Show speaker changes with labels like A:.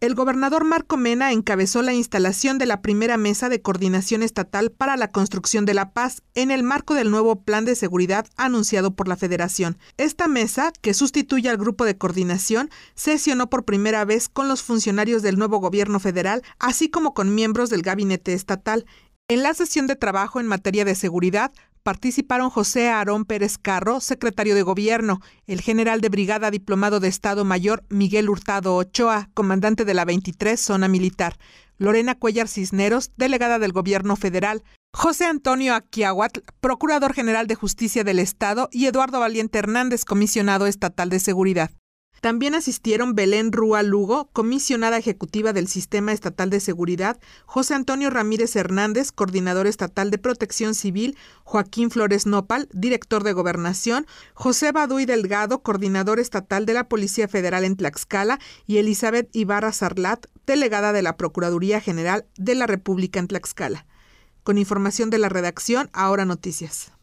A: El gobernador Marco Mena encabezó la instalación de la primera mesa de coordinación estatal para la construcción de la paz en el marco del nuevo plan de seguridad anunciado por la Federación. Esta mesa, que sustituye al grupo de coordinación, sesionó por primera vez con los funcionarios del nuevo gobierno federal, así como con miembros del gabinete estatal. En la sesión de trabajo en materia de seguridad, participaron José Aarón Pérez Carro, secretario de Gobierno, el general de brigada diplomado de Estado Mayor Miguel Hurtado Ochoa, comandante de la 23 Zona Militar, Lorena Cuellar Cisneros, delegada del Gobierno Federal, José Antonio Aquiahuatl, Procurador General de Justicia del Estado, y Eduardo Valiente Hernández, comisionado estatal de Seguridad. También asistieron Belén Rúa Lugo, comisionada ejecutiva del Sistema Estatal de Seguridad, José Antonio Ramírez Hernández, coordinador estatal de Protección Civil, Joaquín Flores Nopal, director de Gobernación, José Baduy Delgado, coordinador estatal de la Policía Federal en Tlaxcala, y Elizabeth Ibarra Sarlat, delegada de la Procuraduría General de la República en Tlaxcala. Con información de la redacción, ahora noticias.